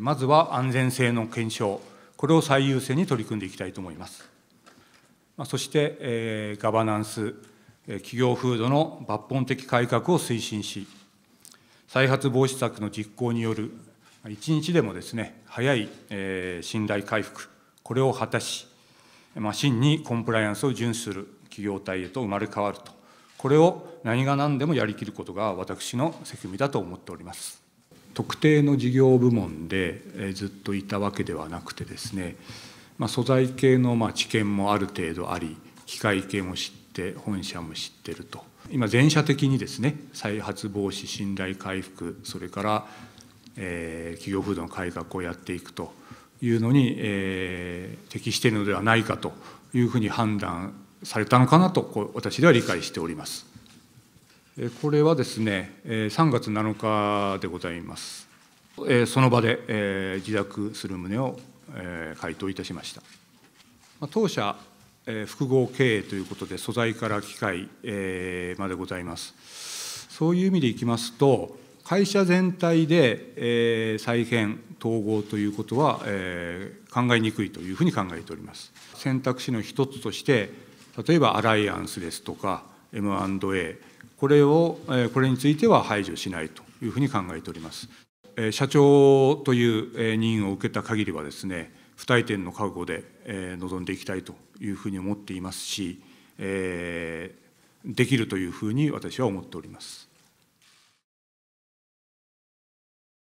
まずは安全性の検証、これを最優先に取り組んでいきたいと思います。そして、ガバナンス、企業風土の抜本的改革を推進し、再発防止策の実行による一日でもですね、早い信頼回復、これを果たし、真にコンプライアンスを遵守する企業体へと生まれ変わると、これを何が何でもやりきることが私の責務だと思っております。特定の事業部門でずっといたわけではなくてですね、まあ、素材系のまあ知見もある程度あり機械系も知って本社も知ってると今全社的にですね再発防止信頼回復それから、えー、企業風土の改革をやっていくというのに、えー、適しているのではないかというふうに判断されたのかなと私では理解しております。これはですね、3月7日でございます。その場で自宅する旨を回答いたしました。当社複合経営ということで、素材から機械までございます。そういう意味でいきますと、会社全体で再編、統合ということは考えにくいというふうに考えております。選択肢の一つとして、例えばアライアンスですとか、M&A、これを、これについては排除しないというふうに考えております。社長という任を受けた限りはですね、不退転の覚悟で臨んでいきたいというふうに思っていますし、できるというふうに私は思っております。